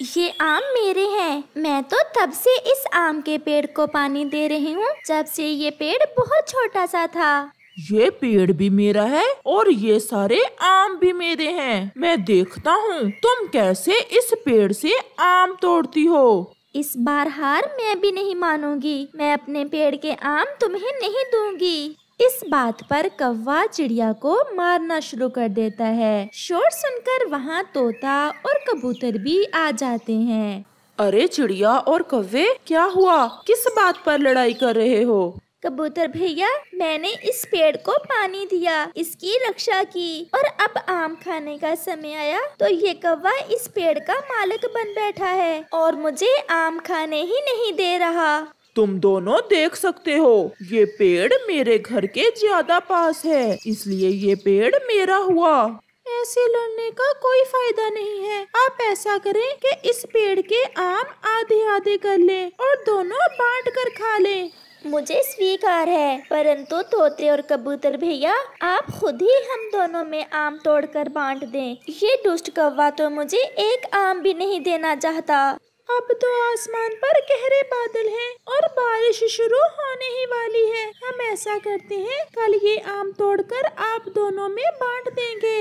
ये आम मेरे हैं मैं तो तब से इस आम के पेड़ को पानी दे रही हूँ जब से ये पेड़ बहुत छोटा सा था ये पेड़ भी मेरा है और ये सारे आम भी मेरे हैं मैं देखता हूँ तुम कैसे इस पेड़ से आम तोड़ती हो इस बार हार मैं भी नहीं मानूंगी मैं अपने पेड़ के आम तुम्हें नहीं दूंगी इस बात पर कौवा चिड़िया को मारना शुरू कर देता है शोर सुनकर वहाँ तोता और कबूतर भी आ जाते हैं अरे चिड़िया और कौवे क्या हुआ किस बात पर लड़ाई कर रहे हो कबूतर भैया मैंने इस पेड़ को पानी दिया इसकी रक्षा की और अब आम खाने का समय आया तो ये कौवा इस पेड़ का मालिक बन बैठा है और मुझे आम खाने ही नहीं दे रहा तुम दोनों देख सकते हो ये पेड़ मेरे घर के ज्यादा पास है इसलिए ये पेड़ मेरा हुआ ऐसे लड़ने का कोई फायदा नहीं है आप ऐसा करें कि इस पेड़ के आम आधे आधे कर लें और दोनों बांट कर खा लें मुझे स्वीकार है परंतु तोते और कबूतर भैया आप खुद ही हम दोनों में आम तोड़कर बांट दें ये दुष्ट कौवा तो मुझे एक आम भी नहीं देना चाहता अब तो आसमान पर गहरे बादल हैं और बारिश शुरू होने ही वाली है हम ऐसा करते हैं कल ये आम तोड़कर आप दोनों में बांट देंगे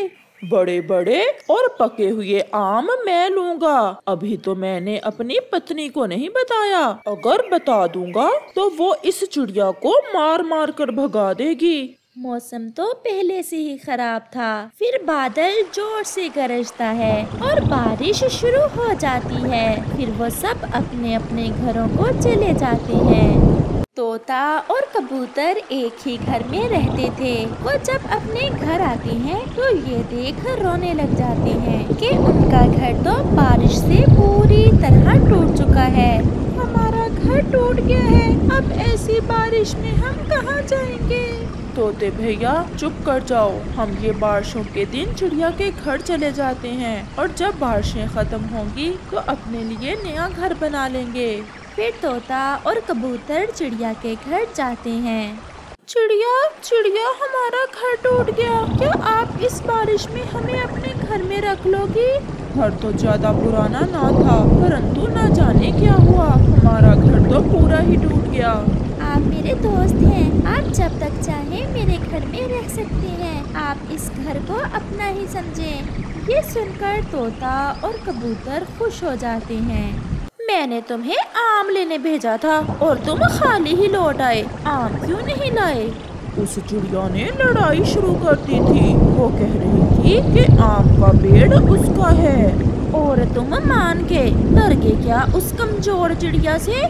बड़े बड़े और पके हुए आम मैं लूंगा अभी तो मैंने अपनी पत्नी को नहीं बताया अगर बता दूंगा तो वो इस चिड़िया को मार मार कर भगा देगी मौसम तो पहले से ही खराब था फिर बादल जोर से गरजता है और बारिश शुरू हो जाती है फिर वो सब अपने अपने घरों को चले जाते हैं तोता और कबूतर एक ही घर में रहते थे वो जब अपने घर आते हैं तो ये देख रोने लग जाते हैं कि उनका घर तो बारिश से पूरी तरह टूट चुका है हमारा घर टूट गया है अब ऐसी बारिश में हम कहाँ जाएंगे तोते भैया चुप कर जाओ हम ये बारिशों के दिन चिड़िया के घर चले जाते हैं और जब बारिशें खत्म होंगी तो अपने लिए नया घर बना लेंगे फिर तोता और कबूतर चिड़िया के घर जाते हैं चिड़िया चिड़िया हमारा घर टूट गया क्या आप इस बारिश में हमें अपने घर में रख लोगी घर तो ज्यादा पुराना ना था परंतु ना जाने क्या हुआ हमारा घर तो पूरा ही टूट गया आप मेरे दोस्त हैं आप जब तक चाहें मेरे घर में रह सकते हैं आप इस घर को अपना ही समझें ये सुनकर तोता और कबूतर खुश हो जाते हैं मैंने तुम्हें आम लेने भेजा था और तुम खाली ही लौट आए आम क्यों नहीं लाए उस चिड़िया ने लड़ाई शुरू कर दी थी वो कह रही थी कि आम का पेड़ उसका है और तुम मान के डर के क्या उस कमजोर चिड़िया से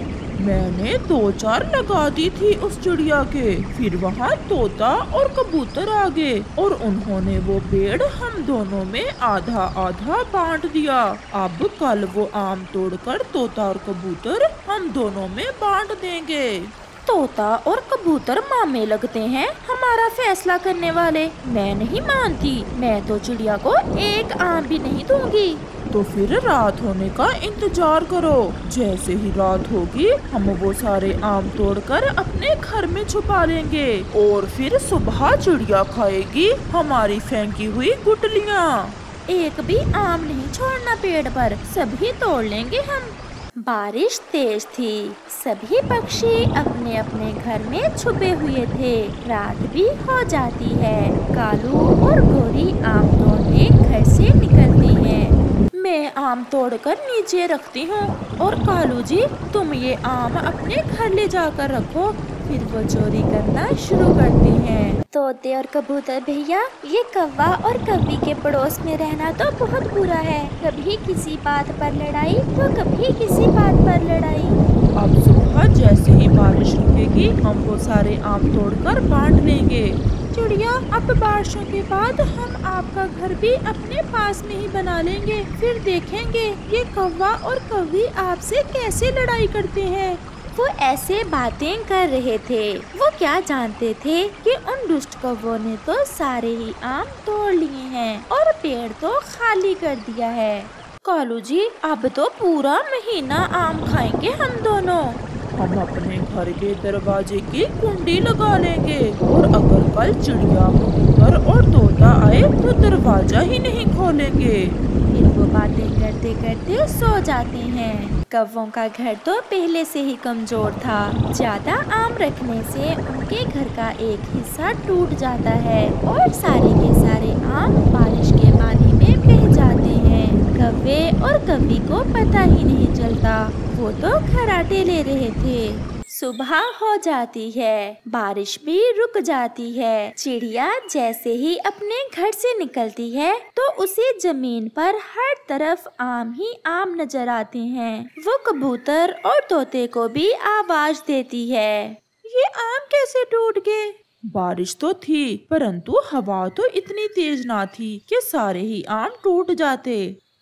मैंने दो चार लगा दी थी उस चिड़िया के फिर वहाँ तोता और कबूतर आ गए और उन्होंने वो पेड़ हम दोनों में आधा आधा बांट दिया अब कल वो आम तोड़कर तोता और कबूतर हम दोनों में बांट देंगे तोता और कबूतर मामे लगते हैं हमारा फैसला करने वाले मैं नहीं मानती मैं तो चिड़िया को एक आम भी नहीं दूंगी तो फिर रात होने का इंतजार करो जैसे ही रात होगी हम वो सारे आम तोड़कर अपने घर में छुपा लेंगे और फिर सुबह चिड़िया खाएगी हमारी फेंकी हुई गुटलियाँ एक भी आम नहीं छोड़ना पेड़ पर सभी तोड़ लेंगे हम बारिश तेज थी सभी पक्षी अपने अपने घर में छुपे हुए थे रात भी हो जाती है कालू और गोरी आम तोड़ने घर से मैं आम तोड़कर नीचे रखती हूँ और कालू जी तुम ये आम अपने घर ले जाकर रखो फिर वो चोरी करना शुरू करती हैं। तोते और कबूतर भैया ये कौवा और कभी के पड़ोस में रहना तो बहुत बुरा है कभी किसी बात पर लड़ाई तो कभी किसी बात पर लड़ाई अब सुबह जैसे ही बारिश रुकेगी हम वो सारे आम तोड़कर बांट लेंगे चिड़िया अब बारिशों के बाद हम आपका घर भी अपने पास में ही बना लेंगे फिर देखेंगे ये कौवा और कौवी आपसे कैसे लड़ाई करते हैं वो ऐसे बातें कर रहे थे वो क्या जानते थे कि उन दुष्ट कौ ने तो सारे ही आम तोड़ लिए हैं और पेड़ तो खाली कर दिया है कालू जी अब तो पूरा महीना आम खाएंगे हम दोनों हम अपने घर के दरवाजे की कुंडी लगा लेंगे और अगर कल चिड़िया मगर और तोता आए तो दरवाजा ही नहीं खोलेंगे फिर वो बातें करते करते सो जाते हैं कव्वों का घर तो पहले से ही कमजोर था ज्यादा आम रखने से उनके घर का एक हिस्सा टूट जाता है और सारे के सारे आम बारिश के पानी में बह जाते हैं कव्वे और कभी को पता ही नहीं चलता वो तो खराटे ले रहे थे सुबह हो जाती है बारिश भी रुक जाती है चिड़िया जैसे ही अपने घर से निकलती है तो उसे जमीन पर हर तरफ आम ही आम नजर आते हैं वो कबूतर और तोते को भी आवाज देती है ये आम कैसे टूट गए बारिश तो थी परंतु हवा तो इतनी तेज ना थी कि सारे ही आम टूट जाते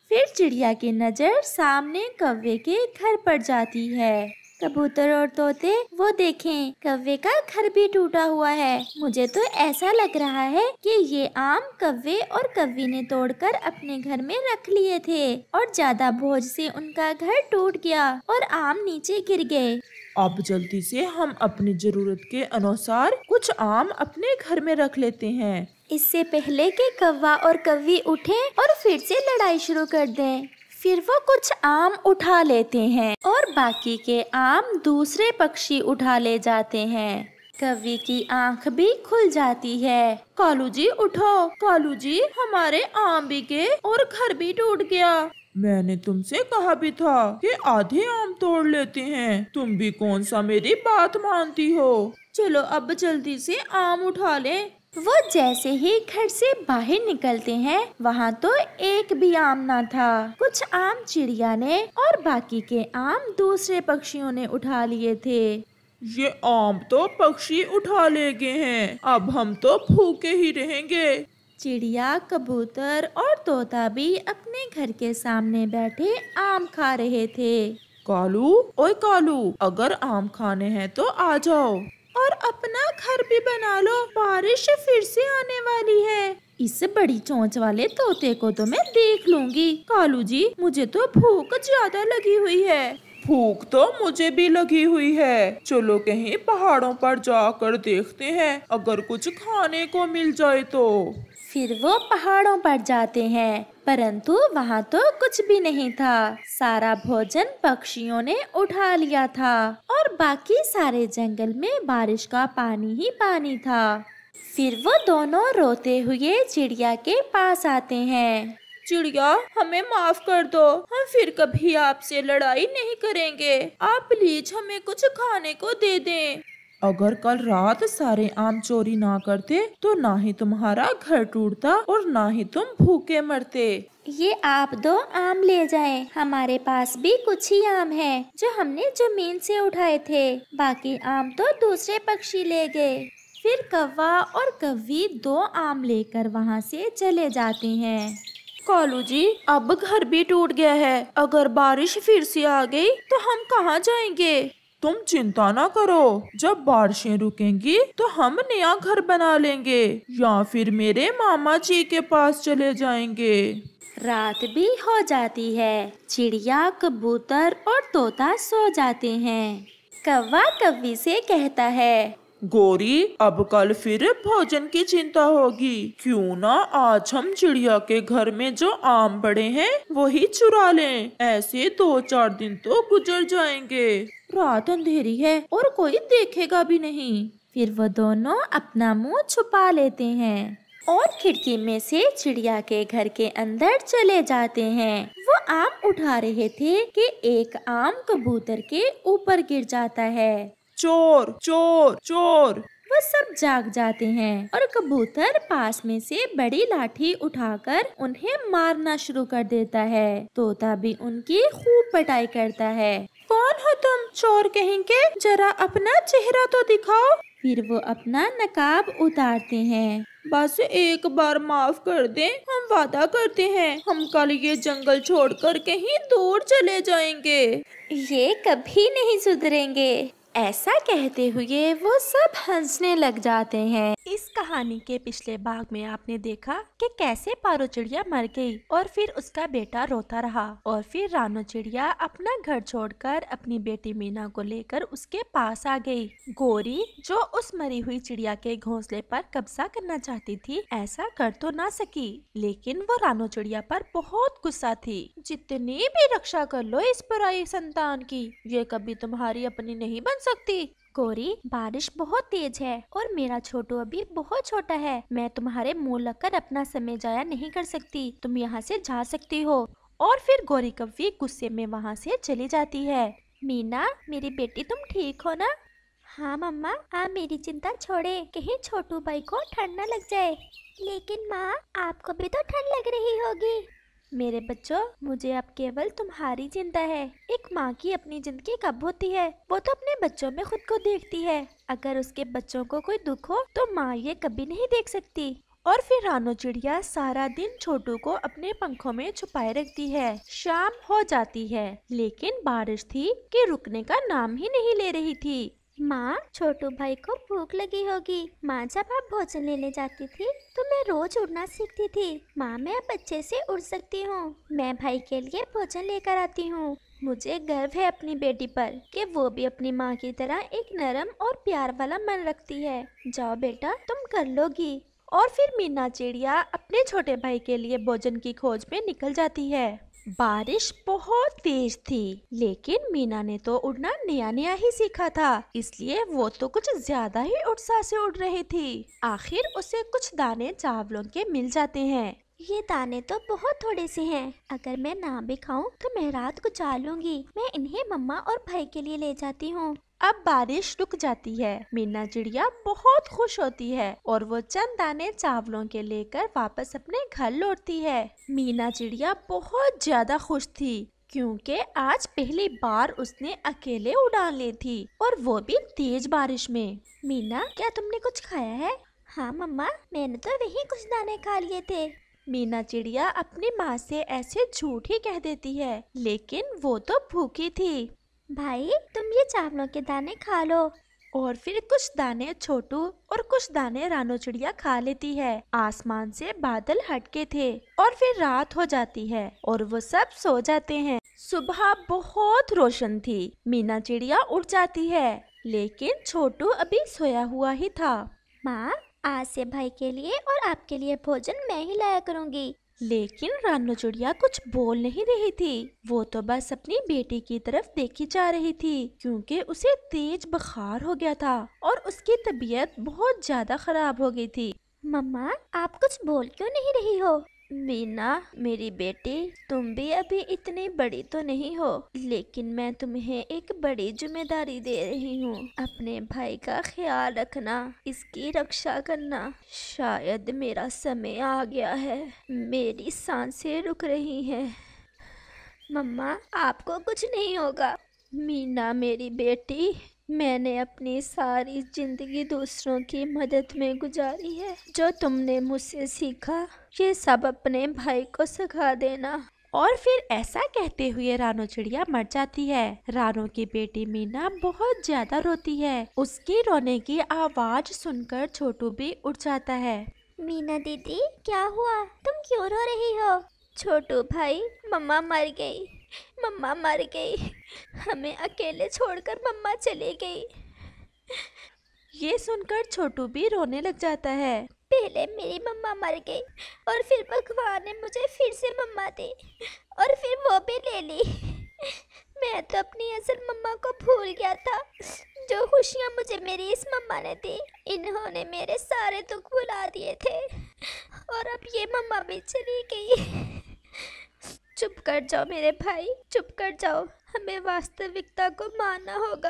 फिर चिड़िया की नज़र सामने कव्वे के घर पर जाती है कबूतर और तोते वो देखें कव्वे का घर भी टूटा हुआ है मुझे तो ऐसा लग रहा है कि ये आम कव्वे और कव्वी ने तोड़कर अपने घर में रख लिए थे और ज्यादा बोझ से उनका घर टूट गया और आम नीचे गिर गए अब जल्दी से हम अपनी जरूरत के अनुसार कुछ आम अपने घर में रख लेते हैं इससे पहले कि कव्वा और कव्वी उठें और फिर से लड़ाई शुरू कर दें फिर वो कुछ आम उठा लेते हैं और बाकी के आम दूसरे पक्षी उठा ले जाते हैं कवि की आंख भी खुल जाती है कालू जी उठो कालू जी हमारे आम भी गए और घर भी टूट गया मैंने तुमसे कहा भी था कि आधे आम तोड़ लेते हैं तुम भी कौन सा मेरी बात मानती हो चलो अब जल्दी से आम उठा ले वो जैसे ही घर से बाहर निकलते हैं वहाँ तो एक भी आम ना था कुछ आम चिड़िया ने और बाकी के आम दूसरे पक्षियों ने उठा लिए थे ये आम तो पक्षी उठा ले गए हैं अब हम तो भूखे ही रहेंगे चिड़िया कबूतर और तोता भी अपने घर के सामने बैठे आम खा रहे थे कालू ओए कालू अगर आम खाने हैं तो आ जाओ और अपना घर भी बना लो बारिश फिर से आने वाली है इस बड़ी चोंच वाले तोते को तो मैं देख लूंगी कालू जी मुझे तो भूख ज्यादा लगी हुई है भूख तो मुझे भी लगी हुई है चलो कहीं पहाड़ों पर जाकर देखते हैं अगर कुछ खाने को मिल जाए तो फिर वो पहाड़ों पर जाते हैं परंतु वहाँ तो कुछ भी नहीं था सारा भोजन पक्षियों ने उठा लिया था और बाकी सारे जंगल में बारिश का पानी ही पानी था फिर वो दोनों रोते हुए चिड़िया के पास आते हैं चिड़िया हमें माफ कर दो हम फिर कभी आपसे लड़ाई नहीं करेंगे आप प्लीज हमें कुछ खाने को दे दें अगर कल रात सारे आम चोरी ना करते तो ना ही तुम्हारा घर टूटता और ना ही तुम भूखे मरते ये आप दो आम ले जाएं। हमारे पास भी कुछ ही आम हैं जो हमने जमीन से उठाए थे बाकी आम तो दूसरे पक्षी ले गए फिर कव्वा और कव्वी दो आम लेकर वहाँ से चले जाते हैं कालू जी अब घर भी टूट गया है अगर बारिश फिर से आ गई तो हम कहाँ जाएंगे तुम चिंता ना करो जब बारिशें रुकेंगी तो हम नया घर बना लेंगे या फिर मेरे मामा जी के पास चले जाएंगे रात भी हो जाती है चिड़िया कबूतर और तोता सो जाते हैं कौवा कव्वी से कहता है गोरी अब कल फिर भोजन की चिंता होगी क्यों ना आज हम चिड़िया के घर में जो आम पड़े हैं वही चुरा लें ऐसे दो चार दिन तो गुजर जाएंगे रात अंधेरी है और कोई देखेगा भी नहीं फिर वो दोनों अपना मुंह छुपा लेते हैं और खिड़की में से चिड़िया के घर के अंदर चले जाते हैं वो आम उठा रहे थे कि एक आम कबूतर के ऊपर गिर जाता है चोर चोर चोर वह सब जाग जाते हैं और कबूतर पास में से बड़ी लाठी उठाकर उन्हें मारना शुरू कर देता है तोता भी उनकी खूब पटाई करता है कौन हो तुम चोर कहेंगे जरा अपना चेहरा तो दिखाओ फिर वो अपना नकाब उतारते हैं बस एक बार माफ कर दे हम वादा करते हैं हम कल ये जंगल छोड़कर कहीं दूर चले जाएंगे ये कभी नहीं सुधरेंगे ऐसा कहते हुए वो सब हंसने लग जाते हैं इस कहानी के पिछले भाग में आपने देखा कि कैसे पारो चिड़िया मर गई और फिर उसका बेटा रोता रहा और फिर रानो चिड़िया अपना घर छोड़कर अपनी बेटी मीना को लेकर उसके पास आ गई गोरी जो उस मरी हुई चिड़िया के घोंसले पर कब्जा करना चाहती थी ऐसा कर तो ना सकी लेकिन वो रानो चिड़िया पर बहुत गुस्सा थी जितनी भी रक्षा कर लो इस पराई संतान की ये कभी तुम्हारी अपनी नहीं बन सकती गोरी बारिश बहुत तेज है और मेरा छोटू अभी बहुत छोटा है मैं तुम्हारे मुंह लगकर अपना समय जाया नहीं कर सकती तुम यहाँ से जा सकती हो और फिर गोरी कव्वी गुस्से में वहाँ से चली जाती है मीना मेरी बेटी तुम ठीक हो ना हाँ मम्मा आप मेरी चिंता छोड़े कहीं छोटू भाई को ठंड न लग जाए लेकिन माँ आपको भी तो ठंड लग रही होगी मेरे बच्चों मुझे अब केवल तुम्हारी चिंता है एक माँ की अपनी जिंदगी कब होती है वो तो अपने बच्चों में खुद को देखती है अगर उसके बच्चों को कोई दुख हो तो माँ ये कभी नहीं देख सकती और फिर रानो चिड़िया सारा दिन छोटू को अपने पंखों में छुपाए रखती है शाम हो जाती है लेकिन बारिश थी कि रुकने का नाम ही नहीं ले रही थी माँ छोटू भाई को भूख लगी होगी माँ जब आप भोजन लेने जाती थी तो मैं रोज उड़ना सीखती थी माँ मैं अब अच्छे से उड़ सकती हूँ मैं भाई के लिए भोजन लेकर आती हूँ मुझे गर्व है अपनी बेटी पर कि वो भी अपनी माँ की तरह एक नरम और प्यार वाला मन रखती है जाओ बेटा तुम कर लोगी और फिर मीना चिड़िया अपने छोटे भाई के लिए भोजन की खोज में निकल जाती है बारिश बहुत तेज थी लेकिन मीना ने तो उड़ना नया नया ही सीखा था इसलिए वो तो कुछ ज्यादा ही उत्साह से उड़ रही थी आखिर उसे कुछ दाने चावलों के मिल जाते हैं ये दाने तो बहुत थोड़े से हैं। अगर मैं ना भी खाऊं तो मैं रात गुजार लूंगी मैं इन्हें मम्मा और भाई के लिए ले जाती हूँ अब बारिश रुक जाती है मीना चिड़िया बहुत खुश होती है और वो चंद दाने चावलों के लेकर वापस अपने घर लौटती है मीना चिड़िया बहुत ज्यादा खुश थी क्योंकि आज पहली बार उसने अकेले उड़ान ली थी और वो भी तेज बारिश में मीना क्या तुमने कुछ खाया है हाँ मम्मा मैंने तो वही कुछ दाने खा लिए थे मीना चिड़िया अपनी माँ से ऐसे झूठ ही कह देती है लेकिन वो तो भूखी थी भाई तुम ये चावलों के दाने खा लो और फिर कुछ दाने छोटू और कुछ दाने रानो चिड़िया खा लेती है आसमान से बादल हटके थे और फिर रात हो जाती है और वो सब सो जाते हैं सुबह बहुत रोशन थी मीना चिड़िया उठ जाती है लेकिन छोटू अभी सोया हुआ ही था माँ आज से भाई के लिए और आपके लिए भोजन मैं ही लाया करूँगी लेकिन रानो चिड़िया कुछ बोल नहीं रही थी वो तो बस अपनी बेटी की तरफ देखी जा रही थी क्योंकि उसे तेज बुखार हो गया था और उसकी तबीयत बहुत ज्यादा खराब हो गई थी मम्मा आप कुछ बोल क्यों नहीं रही हो मीना मेरी बेटी तुम भी अभी इतनी बड़ी तो नहीं हो लेकिन मैं तुम्हें एक बड़ी जिम्मेदारी दे रही हूँ अपने भाई का ख्याल रखना इसकी रक्षा करना शायद मेरा समय आ गया है मेरी सांसें रुक रही हैं मम्मा आपको कुछ नहीं होगा मीना मेरी बेटी मैंने अपनी सारी ज़िंदगी दूसरों की मदद में गुजारी है जो तुमने मुझसे सीखा ये सब अपने भाई को सिखा देना और फिर ऐसा कहते हुए रानो चिड़िया मर जाती है रानो की बेटी मीना बहुत ज्यादा रोती है उसकी रोने की आवाज सुनकर छोटू भी उठ जाता है मीना दीदी क्या हुआ तुम क्यों रो रही हो छोटू भाई मम्मा मर गई मम्मा मर गई हमें अकेले छोड़कर मम्मा चली गई ये सुनकर छोटू भी रोने लग जाता है पहले मेरी मम्मा मर गई और फिर भगवान ने मुझे फिर से मम्मा दी और फिर वो भी ले ली मैं तो अपनी असल मम्मा को भूल गया था जो खुशियाँ मुझे मेरी इस मम्मा ने दी इन्होंने मेरे सारे दुख भुला दिए थे और अब ये मम्मा भी चली गई चुप कर जाओ मेरे भाई चुप कर जाओ हमें वास्तविकता को मानना होगा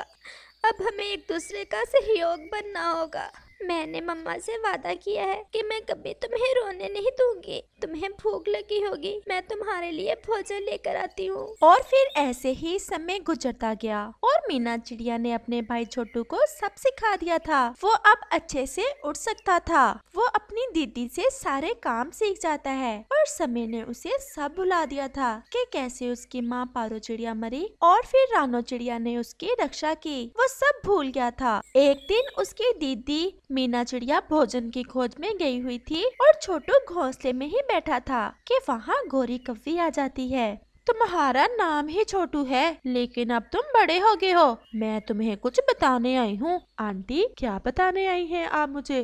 अब हमें एक दूसरे का सहयोग बनना होगा मैंने मम्मा से वादा किया है कि मैं कभी तुम्हें रोने नहीं दूंगी तुम्हें भूख लगी होगी मैं तुम्हारे लिए भोजन लेकर आती हूँ और फिर ऐसे ही समय गुजरता गया और मीना चिड़िया ने अपने भाई छोटू को सब सिखा दिया था वो अब अच्छे से उड़ सकता था वो अपनी दीदी से सारे काम सीख जाता है और समय ने उसे सब भुला दिया था कि कैसे उसकी माँ पारो चिड़िया मरी और फिर रानो चिड़िया ने उसकी रक्षा की वो सब भूल गया था एक दिन उसकी दीदी मीना चिड़िया भोजन की खोज में गई हुई थी और छोटू घोंसले में ही बैठा था कि वहाँ गोरी कव्वी आ जाती है तुम्हारा नाम ही छोटू है लेकिन अब तुम बड़े हो गए हो मैं तुम्हें कुछ बताने आई हूँ आंटी क्या बताने आई हैं आप मुझे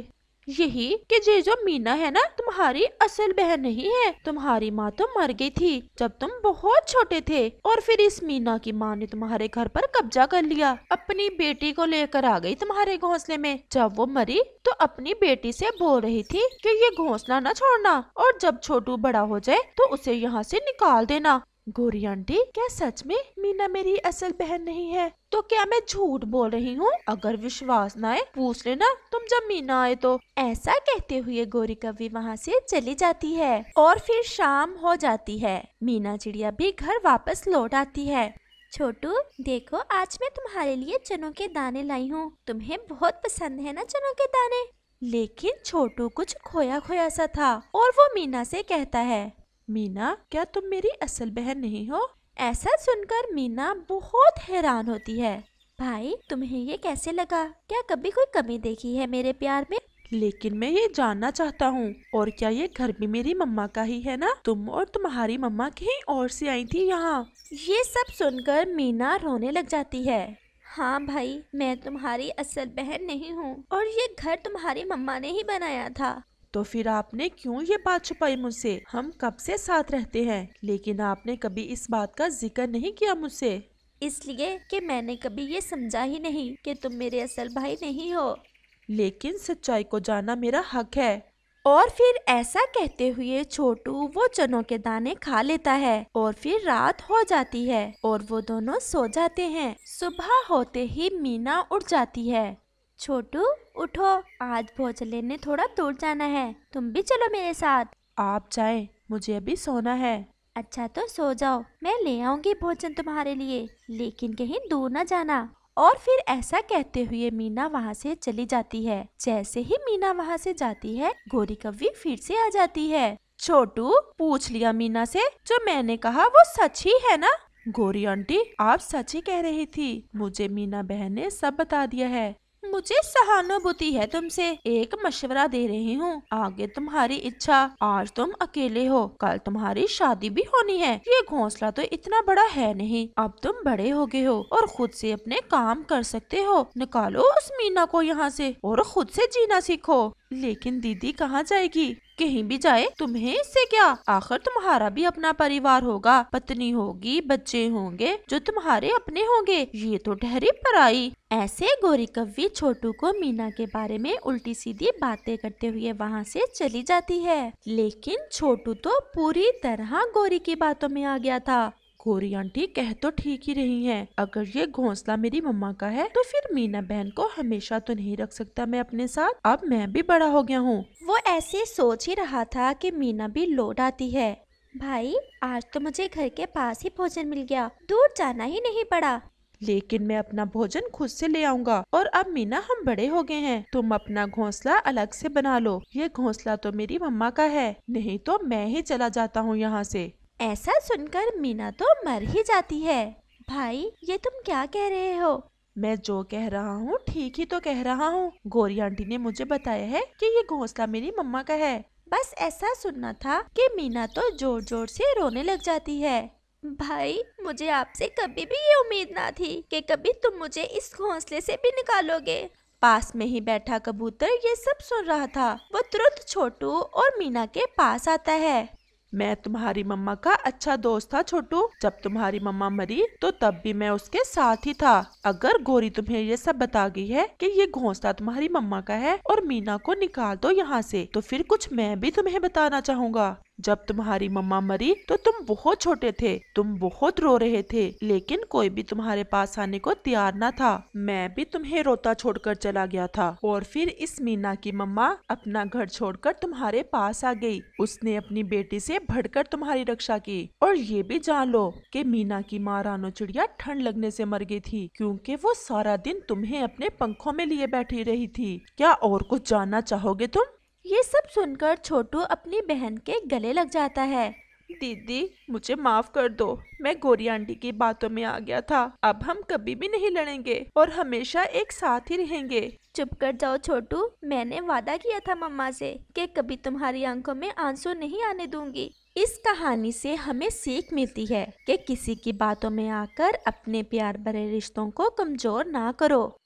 यही कि ये जो मीना है ना तुम्हारी असल बहन नहीं है तुम्हारी माँ तो मर गई थी जब तुम बहुत छोटे थे और फिर इस मीना की माँ ने तुम्हारे घर पर कब्जा कर लिया अपनी बेटी को लेकर आ गई तुम्हारे घोंसले में जब वो मरी तो अपनी बेटी से बोल रही थी कि ये घोंसला न छोड़ना और जब छोटू बड़ा हो जाए तो उसे यहाँ से निकाल देना गोरी आंटी क्या सच में मीना मेरी असल बहन नहीं है तो क्या मैं झूठ बोल रही हूँ अगर विश्वास ना आए पूछ लेना तुम जब मीना आए तो ऐसा कहते हुए गोरी कवि वहाँ से चली जाती है और फिर शाम हो जाती है मीना चिड़िया भी घर वापस लौट आती है छोटू देखो आज मैं तुम्हारे लिए चनों के दाने लाई हूँ तुम्हें बहुत पसंद है ना चनों के दाने लेकिन छोटू कुछ खोया खोया सा था और वो मीना से कहता है मीना क्या तुम मेरी असल बहन नहीं हो ऐसा सुनकर मीना बहुत हैरान होती है भाई तुम्हें ये कैसे लगा क्या कभी कोई कमी देखी है मेरे प्यार में लेकिन मैं ये जानना चाहता हूँ और क्या ये घर भी मेरी मम्मा का ही है ना तुम और तुम्हारी मम्मा कहीं और से आई थी यहाँ ये सब सुनकर मीना रोने लग जाती है हाँ भाई मैं तुम्हारी असल बहन नहीं हूँ और ये घर तुम्हारी मम्मा ने ही बनाया था तो फिर आपने क्यों ये बात छुपाई मुझसे हम कब से साथ रहते हैं लेकिन आपने कभी इस बात का जिक्र नहीं किया मुझसे इसलिए कि मैंने कभी ये समझा ही नहीं कि तुम मेरे असल भाई नहीं हो लेकिन सच्चाई को जाना मेरा हक है और फिर ऐसा कहते हुए छोटू वो चनों के दाने खा लेता है और फिर रात हो जाती है और वो दोनों सो जाते हैं सुबह होते ही मीना उठ जाती है छोटू उठो आज भोजन लेने थोड़ा दूर जाना है तुम भी चलो मेरे साथ आप जाए मुझे अभी सोना है अच्छा तो सो जाओ मैं ले आऊंगी भोजन तुम्हारे लिए लेकिन कहीं दूर न जाना और फिर ऐसा कहते हुए मीना वहाँ से चली जाती है जैसे ही मीना वहाँ से जाती है गोरी कवि फिर से आ जाती है छोटू पूछ लिया मीना से जो मैंने कहा वो सच ही है ना गोरी आंटी आप सच ही कह रही थी मुझे मीना बहन ने सब बता दिया है मुझे सहानुभूति है तुमसे एक मशवरा दे रही हूँ आगे तुम्हारी इच्छा आज तुम अकेले हो कल तुम्हारी शादी भी होनी है ये घोंसला तो इतना बड़ा है नहीं अब तुम बड़े हो गए हो और खुद से अपने काम कर सकते हो निकालो उस मीना को यहाँ से और खुद से जीना सीखो लेकिन दीदी कहाँ जाएगी कहीं भी जाए तुम्हें इससे क्या आखिर तुम्हारा भी अपना परिवार होगा पत्नी होगी बच्चे होंगे जो तुम्हारे अपने होंगे ये तो ठहरी आई ऐसे गोरी कवि छोटू को मीना के बारे में उल्टी सीधी बातें करते हुए वहाँ से चली जाती है लेकिन छोटू तो पूरी तरह गोरी की बातों में आ गया था गोरी आंटी कह तो ठीक ही रही है अगर ये घोंसला मेरी मम्मा का है तो फिर मीना बहन को हमेशा तो नहीं रख सकता मैं अपने साथ अब मैं भी बड़ा हो गया हूँ वो ऐसे सोच ही रहा था कि मीना भी लौट आती है भाई आज तो मुझे घर के पास ही भोजन मिल गया दूर जाना ही नहीं पड़ा लेकिन मैं अपना भोजन खुद से ले आऊंगा और अब मीना हम बड़े हो गए हैं तुम अपना घोंसला अलग से बना लो ये घोंसला तो मेरी मम्मा का है नहीं तो मैं ही चला जाता हूँ यहाँ से ऐसा सुनकर मीना तो मर ही जाती है भाई ये तुम क्या कह रहे हो मैं जो कह रहा हूँ ठीक ही तो कह रहा हूँ गोरी आंटी ने मुझे बताया है कि ये घोंसला मेरी मम्मा का है बस ऐसा सुनना था कि मीना तो जोर जोर से रोने लग जाती है भाई मुझे आपसे कभी भी ये उम्मीद ना थी कि कभी तुम मुझे इस घोंसले से भी निकालोगे पास में ही बैठा कबूतर ये सब सुन रहा था वो तुरंत छोटू और मीना के पास आता है मैं तुम्हारी मम्मा का अच्छा दोस्त था छोटू जब तुम्हारी मम्मा मरी तो तब भी मैं उसके साथ ही था अगर गोरी तुम्हें ये सब बता गई है कि ये घोंसला तुम्हारी मम्मा का है और मीना को निकाल दो यहाँ से तो फिर कुछ मैं भी तुम्हें बताना चाहूँगा जब तुम्हारी मम्मा मरी तो तुम बहुत छोटे थे तुम बहुत रो रहे थे लेकिन कोई भी तुम्हारे पास आने को तैयार न था मैं भी तुम्हें रोता छोड़कर चला गया था और फिर इस मीना की मम्मा अपना घर छोड़कर तुम्हारे पास आ गई उसने अपनी बेटी से भड़कर तुम्हारी रक्षा की और ये भी जान लो कि मीना की माँ रानो चिड़िया ठंड लगने से मर गई थी क्योंकि वो सारा दिन तुम्हें अपने पंखों में लिए बैठी रही थी क्या और कुछ जानना चाहोगे तुम ये सब सुनकर छोटू अपनी बहन के गले लग जाता है दीदी मुझे माफ कर दो मैं गोरी आंटी की बातों में आ गया था अब हम कभी भी नहीं लड़ेंगे और हमेशा एक साथ ही रहेंगे चुप कर जाओ छोटू मैंने वादा किया था मम्मा से कि कभी तुम्हारी आंखों में आंसू नहीं आने दूंगी इस कहानी से हमें सीख मिलती है कि किसी की बातों में आकर अपने प्यार भरे रिश्तों को कमजोर ना करो